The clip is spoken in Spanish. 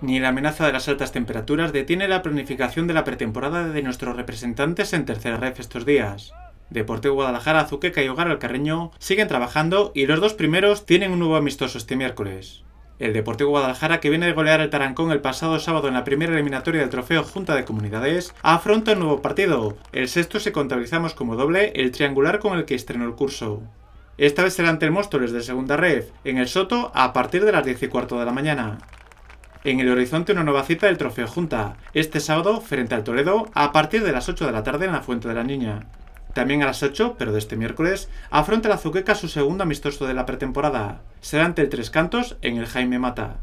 ni la amenaza de las altas temperaturas detiene la planificación de la pretemporada de nuestros representantes en tercera red estos días. Deportivo Guadalajara, Azuqueca y Hogar Alcarreño siguen trabajando y los dos primeros tienen un nuevo amistoso este miércoles. El Deportivo Guadalajara, que viene de golear el Tarancón el pasado sábado en la primera eliminatoria del trofeo Junta de Comunidades, afronta un nuevo partido, el sexto se contabilizamos como doble, el triangular con el que estrenó el curso. Esta vez será ante el Móstoles de segunda red, en el Soto, a partir de las 10 y cuarto de la mañana. En el horizonte una nueva cita del Trofeo Junta, este sábado frente al Toledo a partir de las 8 de la tarde en la Fuente de la Niña. También a las 8, pero de este miércoles, afronta la Zuqueca su segundo amistoso de la pretemporada. Será ante el Tres Cantos en el Jaime Mata.